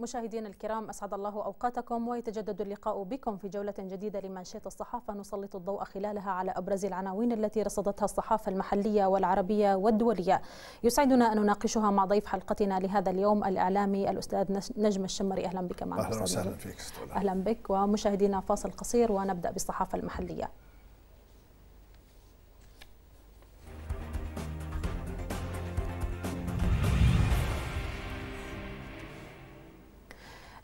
مشاهدينا الكرام أسعد الله أوقاتكم ويتجدد اللقاء بكم في جولة جديدة لمنشيت الصحافة نسلط الضوء خلالها على أبرز العناوين التي رصدتها الصحافة المحلية والعربية والدولية يسعدنا أن نناقشها مع ضيف حلقتنا لهذا اليوم الإعلامي الأستاذ نجم الشمري أهلا بك معنا أهلا وسهلا فيك أهلا بك ومشاهدينا فاصل قصير ونبدأ بالصحافة المحلية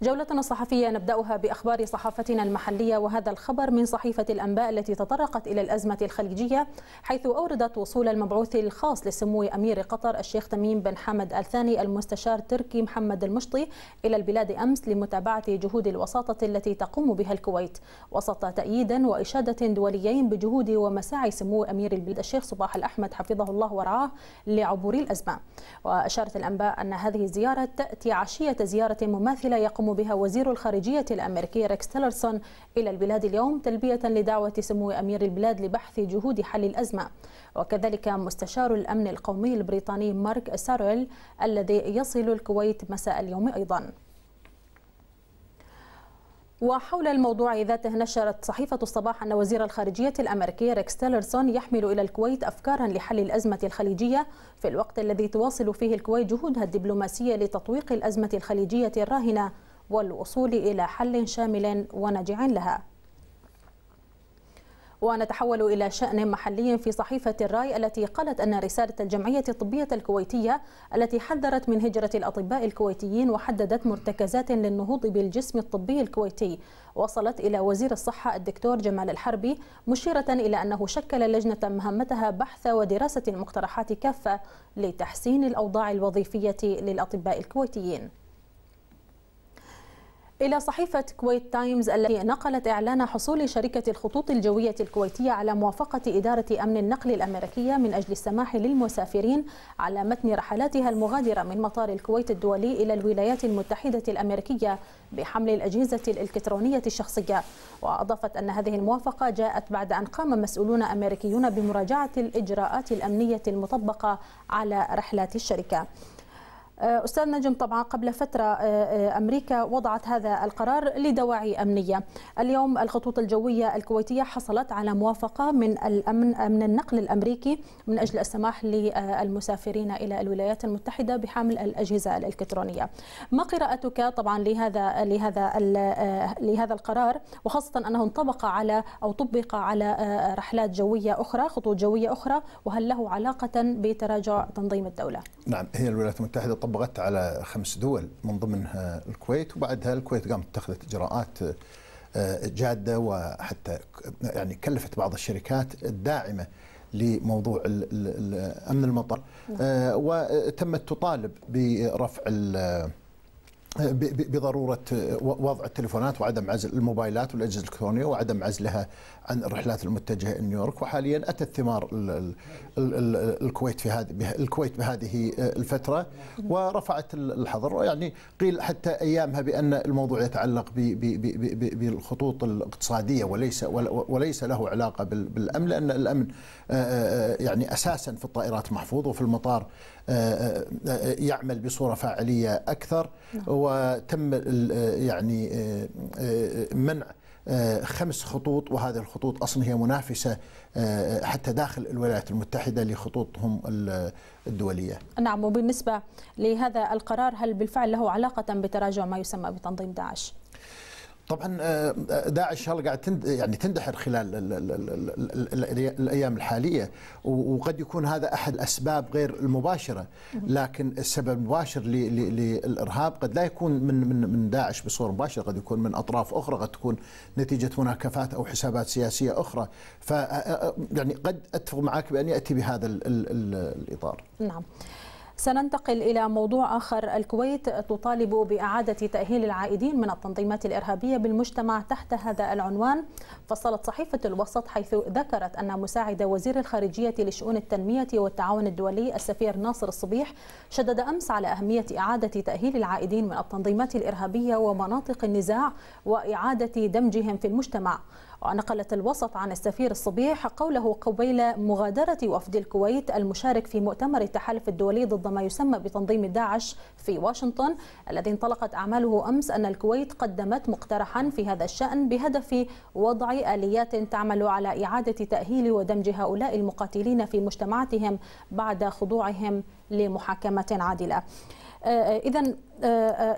جولتنا الصحفية نبدأها بأخبار صحافتنا المحلية وهذا الخبر من صحيفة الأنباء التي تطرقت إلى الأزمة الخليجية حيث أوردت وصول المبعوث الخاص لسمو أمير قطر الشيخ تميم بن حمد الثاني المستشار تركي محمد المشطي إلى البلاد أمس لمتابعة جهود الوساطة التي تقوم بها الكويت وسط تأييدا وإشادة دوليين بجهود ومساعي سمو أمير البلاد الشيخ صباح الأحمد حفظه الله ورعاه لعبور الأزمة وأشارت الأنباء أن هذه الزيارة تأتي عشية زيارة مماثلة يقوم يقوم بها وزير الخارجية الأمريكي ريكس تيلرسون إلى البلاد اليوم تلبية لدعوة سمو أمير البلاد لبحث جهود حل الأزمة وكذلك مستشار الأمن القومي البريطاني مارك ساريل الذي يصل الكويت مساء اليوم أيضاً وحول الموضوع ذاته نشرت صحيفة الصباح أن وزير الخارجية الأمريكي ريكس تيلرسون يحمل إلى الكويت أفكارا لحل الأزمة الخليجية في الوقت الذي تواصل فيه الكويت جهودها الدبلوماسية لتطويق الأزمة الخليجية الراهنة والوصول إلى حل شامل وناجع لها ونتحول إلى شأن محلي في صحيفة الراي التي قالت أن رسالة الجمعية الطبية الكويتية التي حذرت من هجرة الأطباء الكويتيين وحددت مرتكزات للنهوض بالجسم الطبي الكويتي وصلت إلى وزير الصحة الدكتور جمال الحربي مشيرة إلى أنه شكل لجنة مهمتها بحث ودراسة المقترحات كافة لتحسين الأوضاع الوظيفية للأطباء الكويتيين إلى صحيفة كويت تايمز التي نقلت إعلان حصول شركة الخطوط الجوية الكويتية على موافقة إدارة أمن النقل الأمريكية من أجل السماح للمسافرين على متن رحلاتها المغادرة من مطار الكويت الدولي إلى الولايات المتحدة الأمريكية بحمل الأجهزة الإلكترونية الشخصية وأضافت أن هذه الموافقة جاءت بعد أن قام مسؤولون أمريكيون بمراجعة الإجراءات الأمنية المطبقة على رحلات الشركة آه، أستاذ نجم طبعا قبل فترة آه، آه، أمريكا وضعت هذا القرار لدواعي أمنية اليوم الخطوط الجوية الكويتية حصلت على موافقة من الأمن من النقل الأمريكي من أجل السماح للمسافرين إلى الولايات المتحدة بحمل الأجهزة الإلكترونية ما قراءتك طبعا لهذا لهذا لهذا القرار وخاصة أنه انطبق على أو طبق على رحلات جوية أخرى خطوط جوية أخرى وهل له علاقة بتراجع تنظيم الدولة؟ نعم هي الولايات المتحدة طبقت على خمس دول من ضمنها الكويت وبعدها الكويت قامت اتخذت اجراءات آه، جاده وحتى يعني كلفت بعض الشركات الداعمه لموضوع امن المطر نعم. آه، وتمت تطالب برفع بضروره وضع التليفونات وعدم عزل الموبايلات والاجهزه الالكترونيه وعدم عزلها عن الرحلات المتجهه الى نيويورك وحاليا اتى الثمار الكويت في هذه الكويت بهذه الفتره ورفعت الحظر يعني قيل حتى ايامها بان الموضوع يتعلق بالخطوط الاقتصاديه وليس وليس له علاقه بالامن لان الامن يعني اساسا في الطائرات محفوظ وفي المطار آه، آه، آه، يعمل بصوره فاعليه اكثر نعم. وتم يعني منع خمس خطوط وهذه الخطوط اصلا هي منافسه حتى داخل الولايات المتحده لخطوطهم الدوليه. نعم وبالنسبه لهذا القرار هل بالفعل له علاقه بتراجع ما يسمى بتنظيم داعش؟ طبعا آه، آه، داعش هلا قاعد تند يعني تندحر خلال الايام الحاليه وقد يكون هذا احد الاسباب غير المباشره لكن السبب المباشر للارهاب قد لا يكون من من من داعش بصوره مباشره قد يكون من اطراف اخرى قد تكون نتيجه مناكفات او حسابات سياسيه اخرى ف آه، يعني قد اتفق معك بان ياتي بهذا الاطار نعم سننتقل إلى موضوع آخر الكويت تطالب بإعادة تأهيل العائدين من التنظيمات الإرهابية بالمجتمع تحت هذا العنوان فصلت صحيفة الوسط حيث ذكرت أن مساعد وزير الخارجية لشؤون التنمية والتعاون الدولي السفير ناصر الصبيح شدد أمس على أهمية إعادة تأهيل العائدين من التنظيمات الإرهابية ومناطق النزاع وإعادة دمجهم في المجتمع ونقلت الوسط عن السفير الصبيح قوله قبيل مغادرة وفد الكويت المشارك في مؤتمر التحالف الدولي ضد ما يسمى بتنظيم داعش في واشنطن الذي انطلقت أعماله أمس أن الكويت قدمت مقترحا في هذا الشأن بهدف وضع آليات تعمل على إعادة تأهيل ودمج هؤلاء المقاتلين في مجتمعاتهم بعد خضوعهم لمحاكمة عادلة إذا آه،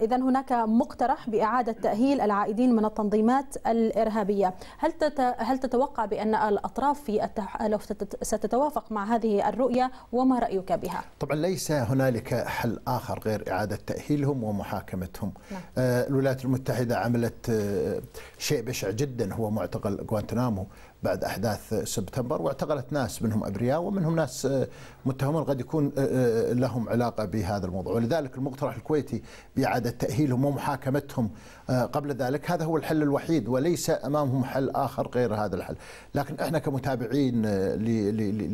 إذا آه، آه، هناك مقترح بإعادة تأهيل العائدين من التنظيمات الإرهابية هل هل تتوقع بأن الأطراف في التحالف ستتوافق مع هذه الرؤية وما رأيك بها؟ طبعا ليس هنالك حل آخر غير إعادة تأهيلهم ومحاكمتهم نعم. آه، الولايات المتحدة عملت آه، شيء بشع جدا هو معتقل غوانتنامو بعد احداث سبتمبر واعتقلت ناس منهم ابرياء ومنهم ناس آه، متهمون قد يكون آه، آه، لهم علاقه بهذا الموضوع ولذلك المقترح الكويتي باعاده تاهيلهم ومحاكمتهم قبل ذلك هذا هو الحل الوحيد وليس امامهم حل اخر غير هذا الحل لكن احنا كمتابعين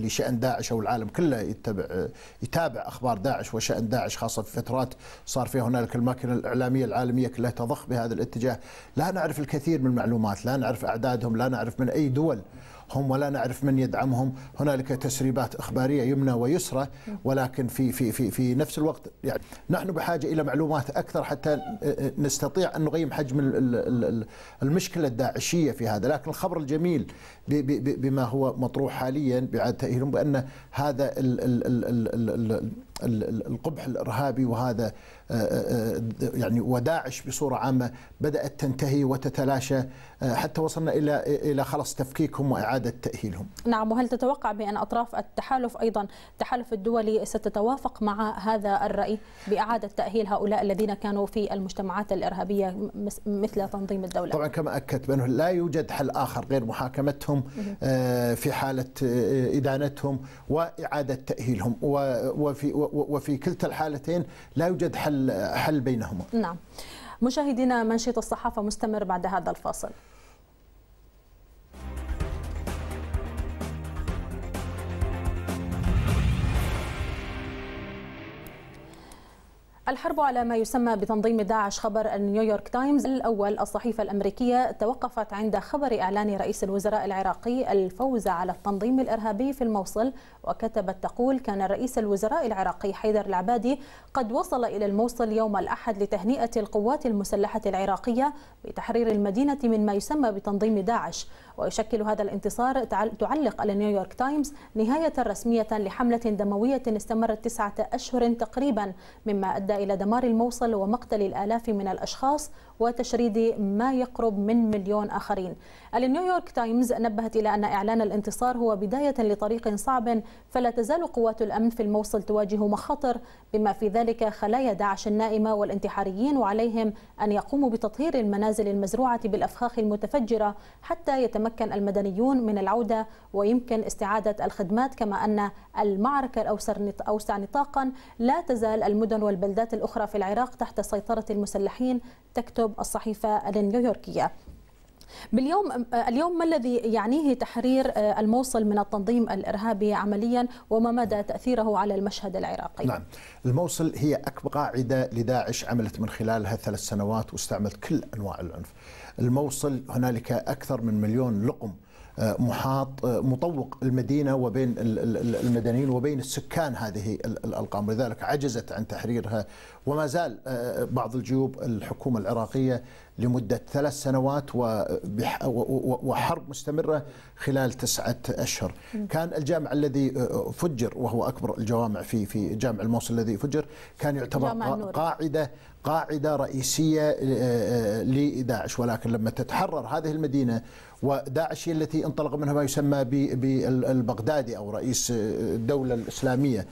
لشان داعش او العالم كله يتبع يتابع اخبار داعش وشان داعش خاصه في فترات صار فيها هنالك الماكينه الاعلاميه العالميه كلها تضخ بهذا الاتجاه لا نعرف الكثير من المعلومات لا نعرف اعدادهم لا نعرف من اي دول هم ولا نعرف من يدعمهم هنالك تسريبات إخبارية يمنى ويسرى ولكن في, في, في, في نفس الوقت يعني نحن بحاجة إلى معلومات أكثر حتى آه، آه، نستطيع أن نقيم حجم المشكلة الداعشية في هذا لكن الخبر الجميل بما هو مطروح حاليا بعد تأهيلهم بأن هذا ال القبح الارهابي وهذا آه، آه، آه، يعني وداعش بصوره عامه بدات تنتهي وتتلاشى حتى وصلنا الى الى خلص تفكيكهم واعاده تاهيلهم. نعم وهل تتوقع بان اطراف التحالف ايضا التحالف الدولي ستتوافق مع هذا الراي باعاده تاهيل هؤلاء الذين كانوا في المجتمعات الارهابيه مثل تنظيم الدوله؟ طبعا كما اكدت بانه لا يوجد حل اخر غير محاكمتهم في حاله ادانتهم واعاده تاهيلهم وفي وفي كلتا الحالتين لا يوجد حل حل بينهما نعم مشاهدينا منشط الصحافه مستمر بعد هذا الفاصل الحرب على ما يسمى بتنظيم داعش خبر نيويورك تايمز الأول الصحيفة الأمريكية توقفت عند خبر إعلان رئيس الوزراء العراقي الفوز على التنظيم الإرهابي في الموصل وكتبت تقول كان رئيس الوزراء العراقي حيدر العبادي قد وصل إلى الموصل يوم الأحد لتهنئة القوات المسلحة العراقية بتحرير المدينة من ما يسمى بتنظيم داعش ويشكل هذا الانتصار تعلق نيويورك تايمز نهاية رسمية لحملة دموية استمرت تسعة أشهر تقريبا مما أدى إلى دمار الموصل ومقتل الآلاف من الأشخاص وتشريد ما يقرب من مليون آخرين النيويورك تايمز نبهت إلى أن إعلان الانتصار هو بداية لطريق صعب فلا تزال قوات الأمن في الموصل تواجه مخاطر بما في ذلك خلايا داعش النائمة والانتحاريين وعليهم أن يقوموا بتطهير المنازل المزروعة بالأفخاخ المتفجرة حتى يتمكن المدنيون من العودة ويمكن استعادة الخدمات كما أن المعركة الأوسع نطاقا لا تزال المدن والبلدات الأخرى في العراق تحت سيطرة المسلحين تكتب حسب الصحيفة النيويوركية باليوم آه، اليوم ما الذي يعنيه تحرير آه، الموصل من التنظيم الارهابي عمليا وما مدى تاثيره على المشهد العراقي؟ نعم، الموصل هي اكبر قاعده لداعش عملت من خلالها ثلاث سنوات واستعملت كل انواع العنف. الموصل هنالك اكثر من مليون لقم آه، محاط آه، مطوق المدينة وبين المدنيين وبين السكان هذه الألقام لذلك عجزت عن تحريرها وما زال آه، بعض الجيوب الحكومة العراقية لمدة ثلاث سنوات وحرب مستمرة خلال تسعة أشهر كان الجامع الذي فجر وهو أكبر الجوامع في في جامع الموصل الذي فجر كان يعتبر قاعدة قاعدة رئيسية آه، آه، لداعش ولكن لما تتحرر هذه المدينة وداعش هي التي انطلق منها ما يسمى بالبغدادي أو رئيس آه، الدولة الإسلامية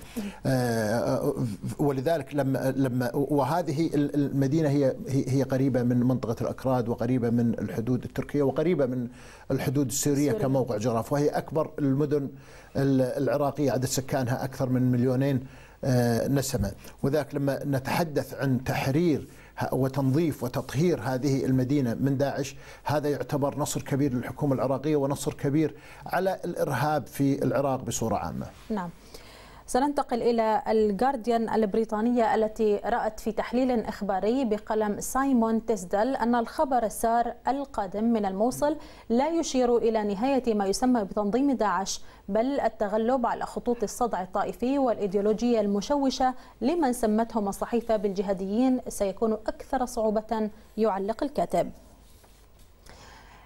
ولذلك لما لما وهذه المدينة هي هي قريبة من منطقة الأكراد وقريبة من الحدود التركية وقريبة من الحدود السورية كموقع جراف وهي أكبر المدن العراقية عدد سكانها أكثر من مليونين آه، نسمة وذلك لما نتحدث عن تحرير وتنظيف وتطهير هذه المدينة من داعش هذا يعتبر نصر كبير للحكومة العراقية ونصر كبير على الإرهاب في العراق بصورة عامة نعم سننتقل إلى الجارديان البريطانية التي رأت في تحليل إخباري بقلم سايمون تيسدل أن الخبر السار القادم من الموصل لا يشير إلى نهاية ما يسمى بتنظيم داعش بل التغلب على خطوط الصدع الطائفي والإيديولوجية المشوشة لمن سمتهم الصحيفة بالجهاديين سيكون أكثر صعوبة يعلق الكاتب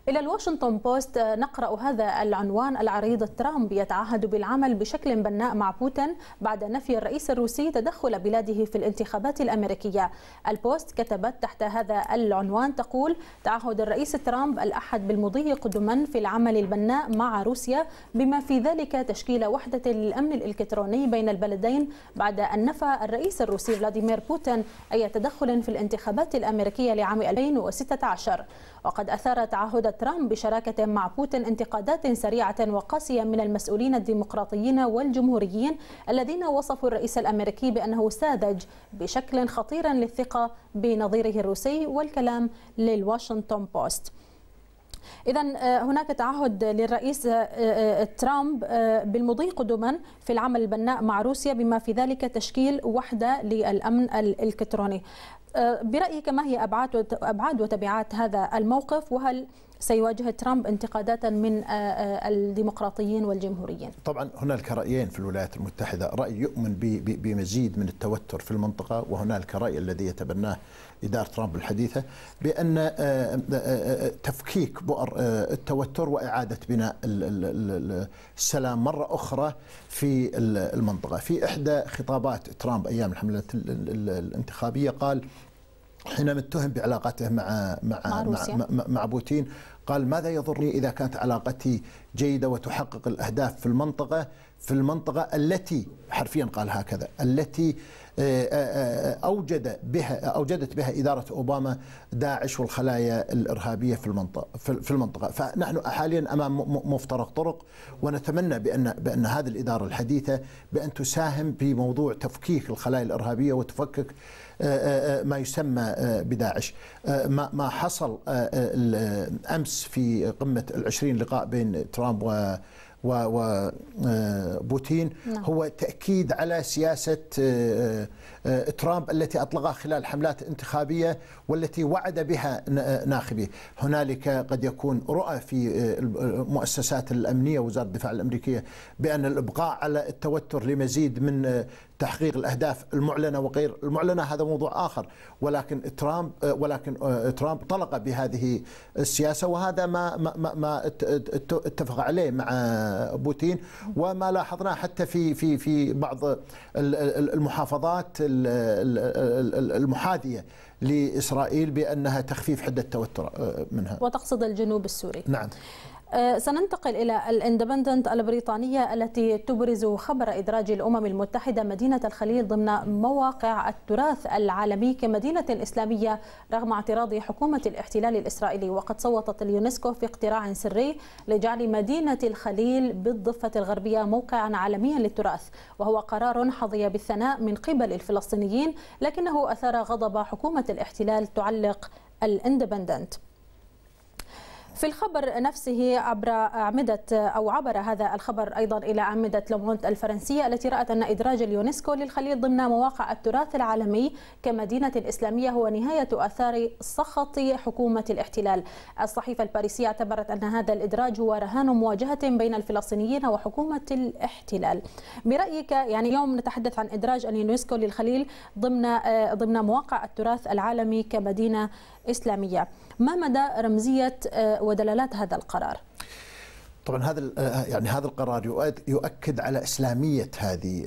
إلى الواشنطن بوست نقرأ هذا العنوان العريض ترامب يتعهد بالعمل بشكل بناء مع بوتين بعد نفي الرئيس الروسي تدخل بلاده في الانتخابات الأمريكية البوست كتبت تحت هذا العنوان تقول تعهد الرئيس ترامب الأحد بالمضي قدما في العمل البناء مع روسيا بما في ذلك تشكيل وحدة للأمن الإلكتروني بين البلدين بعد أن نفى الرئيس الروسي فلاديمير بوتين أي تدخل في الانتخابات الأمريكية لعام 2016 وقد أثار تعهد ترامب بشراكة مع بوتين انتقادات سريعة وقاسية من المسؤولين الديمقراطيين والجمهوريين الذين وصفوا الرئيس الأمريكي بأنه ساذج بشكل خطير للثقة بنظيره الروسي والكلام للواشنطن بوست إذا آه، هناك تعهد للرئيس آه، آه، ترامب بالمضي قدما في العمل البناء مع روسيا بما في ذلك تشكيل وحدة للأمن الإلكتروني آه، برأيك ما هي أبعاد وتبعات هذا الموقف وهل سيواجه ترامب انتقادات من آه، آه، الديمقراطيين والجمهوريين طبعا هنالك رأيين في الولايات المتحدة رأي يؤمن بمزيد من التوتر في المنطقة وهنالك رأي الذي يتبناه إدارة ترامب الحديثة بأن آه، تفكيك بؤر التوتر وإعادة بناء السلام مرة أخرى في المنطقة في إحدى خطابات ترامب أيام الحملة الانتخابية قال حينما اتهم بعلاقته مع مع مع, مع, مع بوتين قال ماذا يضرني اذا كانت علاقتي جيده وتحقق الاهداف في المنطقه في المنطقه التي حرفيا قال هكذا التي آه، آه، آه، اوجد بها اوجدت بها اداره اوباما داعش والخلايا الارهابيه في المنطقه في المنطقه فنحن حاليا امام مفترق طرق ونتمنى بان بان هذه الاداره الحديثه بان تساهم في موضوع تفكيك الخلايا الارهابيه وتفكك ما يسمى بداعش ما حصل امس في قمه العشرين لقاء بين ترامب و وبوتين آه، نعم. هو تأكيد على سياسة آه، آه، ترامب التي أطلقها خلال حملات انتخابية والتي وعد بها ناخبيه هنالك قد يكون رؤى في المؤسسات الأمنية وزارة الدفاع الأمريكية بأن الإبقاء على التوتر لمزيد من تحقيق الاهداف المعلنه وغير المعلنه هذا موضوع اخر ولكن ترامب آه، ولكن آه، ترامب طلق بهذه السياسه وهذا ما ما, ما اتفق عليه مع بوتين وما لاحظناه حتى في في في بعض المحافظات المحاذيه لاسرائيل بانها تخفيف حده التوتر آه، منها وتقصد الجنوب السوري نعم أه، سننتقل إلى الاندبندنت البريطانية التي تبرز خبر إدراج الأمم المتحدة مدينة الخليل ضمن مواقع التراث العالمي كمدينة إسلامية رغم اعتراض حكومة الاحتلال الإسرائيلي وقد صوتت اليونسكو في اقتراع سري لجعل مدينة الخليل بالضفة الغربية موقعا عالميا للتراث وهو قرار حظي بالثناء من قبل الفلسطينيين لكنه أثار غضب حكومة الاحتلال تعلق الاندبندنت في الخبر نفسه عبر أعمدة أو عبر هذا الخبر أيضا إلى أعمدة لوموند الفرنسية التي رأت أن إدراج اليونسكو للخليل ضمن مواقع التراث العالمي كمدينة إسلامية هو نهاية آثار سخط حكومة الاحتلال الصحيفة الباريسية اعتبرت أن هذا الإدراج هو رهان مواجهة بين الفلسطينيين وحكومة الاحتلال برأيك يعني اليوم نتحدث عن إدراج اليونسكو للخليل ضمن ضمن مواقع التراث العالمي كمدينة إسلامية ما مدى رمزية ودلالات هذا القرار طبعا هذا آه، آه، يعني هذا القرار يؤكد على اسلاميه هذه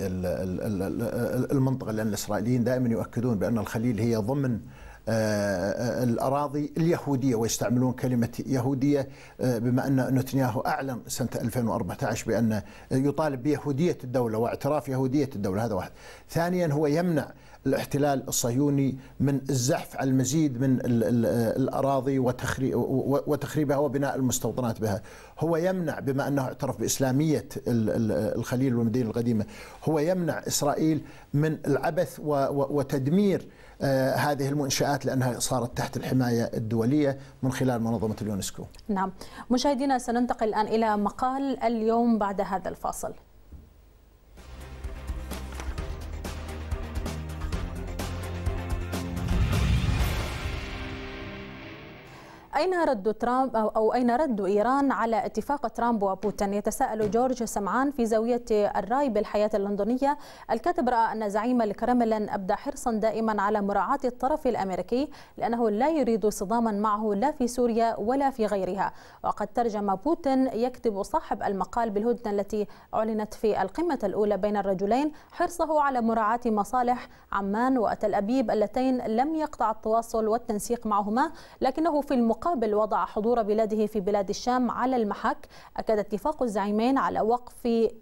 المنطقه لان الاسرائيليين دائما يؤكدون بان الخليل هي ضمن آه، آه، الأراضي اليهودية ويستعملون كلمة يهودية آه، بما أن نتنياهو أعلن سنة 2014 بأن يطالب بيهودية الدولة واعتراف يهودية الدولة هذا واحد ثانيا هو يمنع الاحتلال الصهيوني من الزحف على المزيد من الاراضي وتخريبها وبناء المستوطنات بها، هو يمنع بما انه اعترف باسلاميه الخليل والمدينه القديمه، هو يمنع اسرائيل من العبث وتدمير آه، هذه المنشآت لأنها صارت تحت الحماية الدولية من خلال منظمة اليونسكو نعم مشاهدينا سننتقل الآن إلى مقال اليوم بعد هذا الفاصل أين رد ترامب أو أين رد إيران على اتفاق ترامب وبوتين؟ يتساءل جورج سمعان في زاوية الرأي بالحياة اللندنية، الكاتب رأى أن زعيم الكرملين أبدى حرصا دائما على مراعاة الطرف الأمريكي لأنه لا يريد صداما معه لا في سوريا ولا في غيرها، وقد ترجم بوتين يكتب صاحب المقال بالهدنة التي أعلنت في القمة الأولى بين الرجلين حرصه على مراعاة مصالح عمان وتل أبيب اللتين لم يقطع التواصل والتنسيق معهما، لكنه في المقابل المقابل وضع حضور بلاده في بلاد الشام على المحك أكد اتفاق الزعيمين على وقف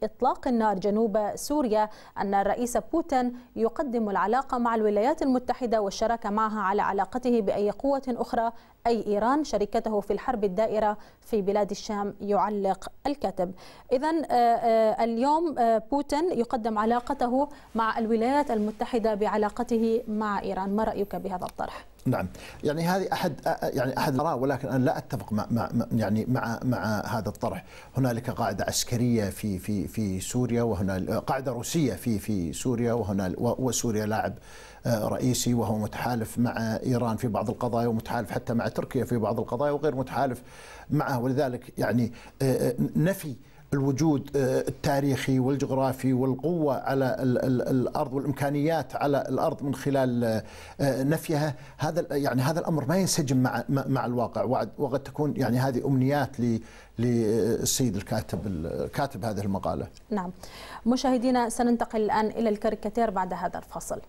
إطلاق النار جنوب سوريا أن الرئيس بوتين يقدم العلاقة مع الولايات المتحدة والشراكة معها على علاقته بأي قوة أخرى أي إيران شركته في الحرب الدائرة في بلاد الشام يعلق الكاتب إذا آه، آه، اليوم آه، بوتين يقدم علاقته مع الولايات المتحدة بعلاقته مع إيران ما رأيك بهذا الطرح؟ نعم يعني هذه احد يعني احد الاراء ولكن انا لا اتفق مع, مع يعني مع مع هذا الطرح هنالك قاعده عسكريه في في في سوريا وهنا قاعده روسيه في في سوريا وهنا وسوريا لاعب آه، رئيسي وهو متحالف مع ايران في بعض القضايا ومتحالف حتى مع تركيا في بعض القضايا وغير متحالف معه ولذلك يعني آه، آه، نفي الوجود آه، التاريخي والجغرافي والقوة على الأرض والإمكانيات على الأرض من خلال آه، آه، نفيها هذا يعني هذا الأمر ما ينسجم مع مع الواقع وقد تكون يعني هذه أمنيات للسيد الكاتب كاتب هذه المقالة نعم مشاهدينا سننتقل الآن إلى الكاريكاتير بعد هذا الفصل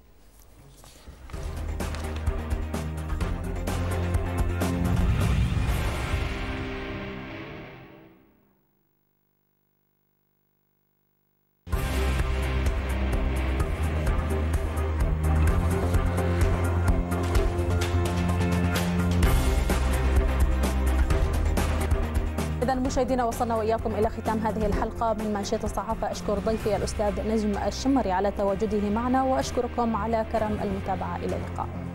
مشاهدينا وصلنا واياكم الى ختام هذه الحلقه من منشيه الصحافه اشكر ضيفي الاستاذ نجم الشمري على تواجده معنا واشكركم على كرم المتابعه الى اللقاء